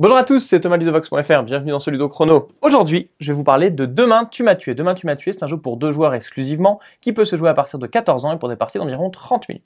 Bonjour à tous, c'est Thomas Ludovox.fr, bienvenue dans ce Ludo Chrono. Aujourd'hui, je vais vous parler de Demain tu m'as tué. Demain tu m'as tué, c'est un jeu pour deux joueurs exclusivement, qui peut se jouer à partir de 14 ans et pour des parties d'environ 30 minutes.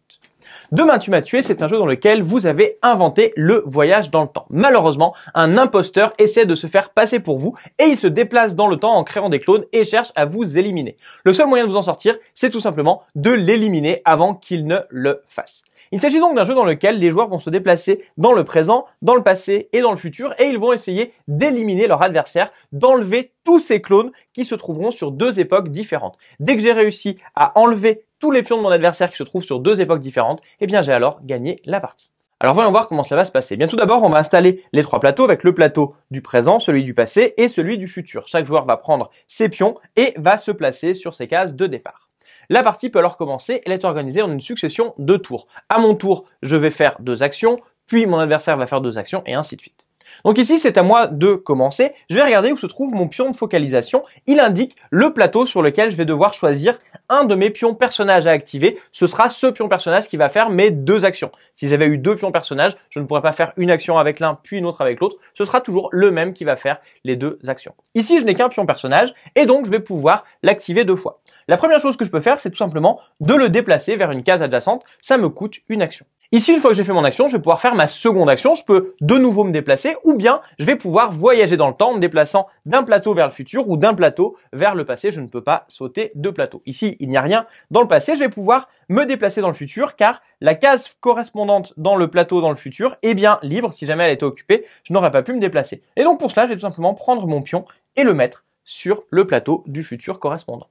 Demain tu m'as tué, c'est un jeu dans lequel vous avez inventé le voyage dans le temps. Malheureusement, un imposteur essaie de se faire passer pour vous et il se déplace dans le temps en créant des clones et cherche à vous éliminer. Le seul moyen de vous en sortir, c'est tout simplement de l'éliminer avant qu'il ne le fasse. Il s'agit donc d'un jeu dans lequel les joueurs vont se déplacer dans le présent, dans le passé et dans le futur et ils vont essayer d'éliminer leur adversaire, d'enlever tous ces clones qui se trouveront sur deux époques différentes. Dès que j'ai réussi à enlever tous les pions de mon adversaire qui se trouvent sur deux époques différentes, eh bien j'ai alors gagné la partie. Alors voyons voir comment cela va se passer. Bien tout d'abord, on va installer les trois plateaux avec le plateau du présent, celui du passé et celui du futur. Chaque joueur va prendre ses pions et va se placer sur ses cases de départ. La partie peut alors commencer, elle est organisée en une succession de tours. À mon tour, je vais faire deux actions, puis mon adversaire va faire deux actions, et ainsi de suite. Donc ici, c'est à moi de commencer. Je vais regarder où se trouve mon pion de focalisation. Il indique le plateau sur lequel je vais devoir choisir un de mes pions personnages à activer. Ce sera ce pion personnage qui va faire mes deux actions. Si j'avais eu deux pions personnages, je ne pourrais pas faire une action avec l'un puis une autre avec l'autre. Ce sera toujours le même qui va faire les deux actions. Ici, je n'ai qu'un pion personnage et donc je vais pouvoir l'activer deux fois. La première chose que je peux faire, c'est tout simplement de le déplacer vers une case adjacente. Ça me coûte une action. Ici, une fois que j'ai fait mon action, je vais pouvoir faire ma seconde action. Je peux de nouveau me déplacer ou bien je vais pouvoir voyager dans le temps en me déplaçant d'un plateau vers le futur ou d'un plateau vers le passé. Je ne peux pas sauter de plateau. Ici, il n'y a rien dans le passé. Je vais pouvoir me déplacer dans le futur car la case correspondante dans le plateau dans le futur est bien libre. Si jamais elle était occupée, je n'aurais pas pu me déplacer. Et donc pour cela, je vais tout simplement prendre mon pion et le mettre sur le plateau du futur correspondant.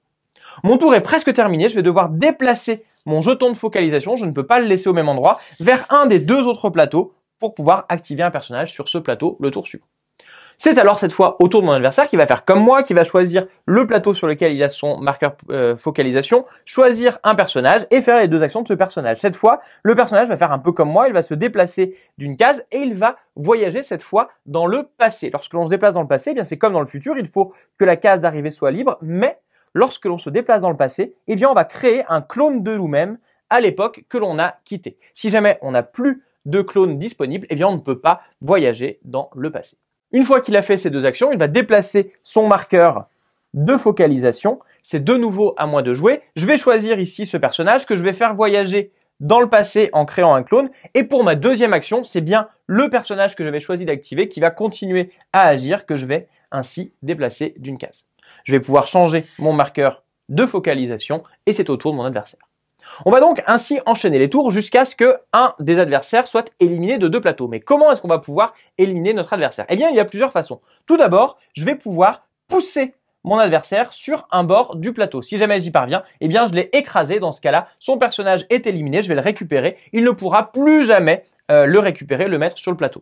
Mon tour est presque terminé, je vais devoir déplacer mon jeton de focalisation, je ne peux pas le laisser au même endroit, vers un des deux autres plateaux pour pouvoir activer un personnage sur ce plateau le tour suivant. C'est alors cette fois au tour de mon adversaire qui va faire comme moi, qui va choisir le plateau sur lequel il a son marqueur euh, focalisation, choisir un personnage et faire les deux actions de ce personnage. Cette fois, le personnage va faire un peu comme moi, il va se déplacer d'une case et il va voyager cette fois dans le passé. Lorsque l'on se déplace dans le passé, eh bien c'est comme dans le futur, il faut que la case d'arrivée soit libre, mais lorsque l'on se déplace dans le passé, eh bien on va créer un clone de nous-mêmes à l'époque que l'on a quitté. Si jamais on n'a plus de clone disponible, eh bien on ne peut pas voyager dans le passé. Une fois qu'il a fait ces deux actions, il va déplacer son marqueur de focalisation. C'est de nouveau à moi de jouer. Je vais choisir ici ce personnage que je vais faire voyager dans le passé en créant un clone. Et pour ma deuxième action, c'est bien le personnage que j'avais choisi d'activer qui va continuer à agir, que je vais ainsi déplacer d'une case. Je vais pouvoir changer mon marqueur de focalisation et c'est au tour de mon adversaire. On va donc ainsi enchaîner les tours jusqu'à ce qu'un des adversaires soit éliminé de deux plateaux. Mais comment est-ce qu'on va pouvoir éliminer notre adversaire Eh bien, il y a plusieurs façons. Tout d'abord, je vais pouvoir pousser mon adversaire sur un bord du plateau. Si jamais j'y parviens, eh bien je l'ai écrasé. Dans ce cas-là, son personnage est éliminé, je vais le récupérer. Il ne pourra plus jamais euh, le récupérer, le mettre sur le plateau.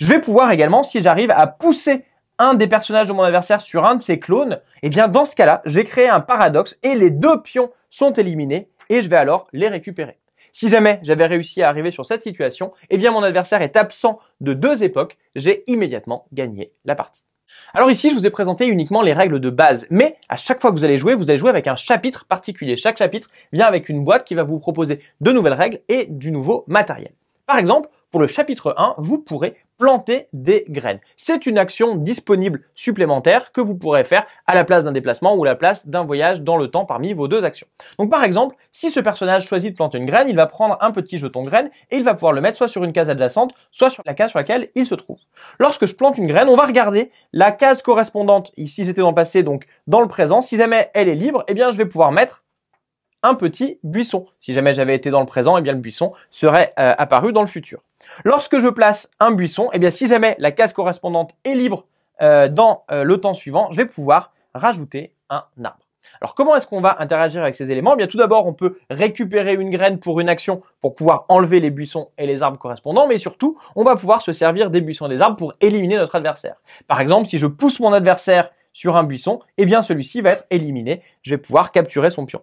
Je vais pouvoir également, si j'arrive à pousser un des personnages de mon adversaire sur un de ses clones, et eh bien dans ce cas-là, j'ai créé un paradoxe et les deux pions sont éliminés et je vais alors les récupérer. Si jamais j'avais réussi à arriver sur cette situation, et eh bien mon adversaire est absent de deux époques, j'ai immédiatement gagné la partie. Alors ici, je vous ai présenté uniquement les règles de base, mais à chaque fois que vous allez jouer, vous allez jouer avec un chapitre particulier. Chaque chapitre vient avec une boîte qui va vous proposer de nouvelles règles et du nouveau matériel. Par exemple, pour le chapitre 1, vous pourrez planter des graines. C'est une action disponible supplémentaire que vous pourrez faire à la place d'un déplacement ou à la place d'un voyage dans le temps parmi vos deux actions. Donc par exemple, si ce personnage choisit de planter une graine, il va prendre un petit jeton graine et il va pouvoir le mettre soit sur une case adjacente, soit sur la case sur laquelle il se trouve. Lorsque je plante une graine, on va regarder la case correspondante, ici c'était dans le passé, donc dans le présent. Si jamais elle est libre, eh bien je vais pouvoir mettre un petit buisson. Si jamais j'avais été dans le présent, eh bien le buisson serait euh, apparu dans le futur. Lorsque je place un buisson, et eh bien si jamais la case correspondante est libre euh, dans euh, le temps suivant, je vais pouvoir rajouter un arbre. Alors comment est-ce qu'on va interagir avec ces éléments eh bien tout d'abord, on peut récupérer une graine pour une action pour pouvoir enlever les buissons et les arbres correspondants, mais surtout, on va pouvoir se servir des buissons et des arbres pour éliminer notre adversaire. Par exemple, si je pousse mon adversaire sur un buisson, eh bien celui-ci va être éliminé, je vais pouvoir capturer son pion.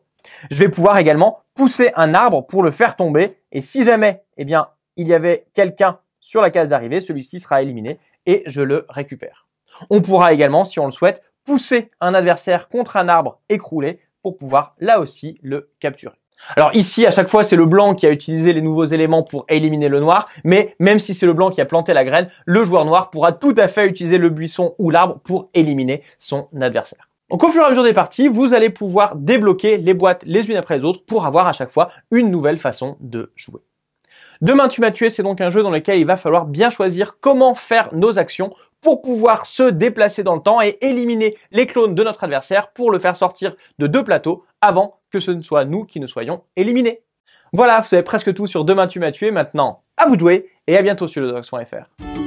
Je vais pouvoir également pousser un arbre pour le faire tomber et si jamais eh bien il y avait quelqu'un sur la case d'arrivée, celui-ci sera éliminé et je le récupère. On pourra également, si on le souhaite, pousser un adversaire contre un arbre écroulé pour pouvoir là aussi le capturer. Alors ici, à chaque fois, c'est le blanc qui a utilisé les nouveaux éléments pour éliminer le noir, mais même si c'est le blanc qui a planté la graine, le joueur noir pourra tout à fait utiliser le buisson ou l'arbre pour éliminer son adversaire. Donc au fur et à mesure des parties, vous allez pouvoir débloquer les boîtes les unes après les autres pour avoir à chaque fois une nouvelle façon de jouer. Demain tu m'as tué, c'est donc un jeu dans lequel il va falloir bien choisir comment faire nos actions pour pouvoir se déplacer dans le temps et éliminer les clones de notre adversaire pour le faire sortir de deux plateaux avant que ce ne soit nous qui ne soyons éliminés. Voilà, vous savez presque tout sur Demain tu m'as tué, maintenant à vous de jouer et à bientôt sur le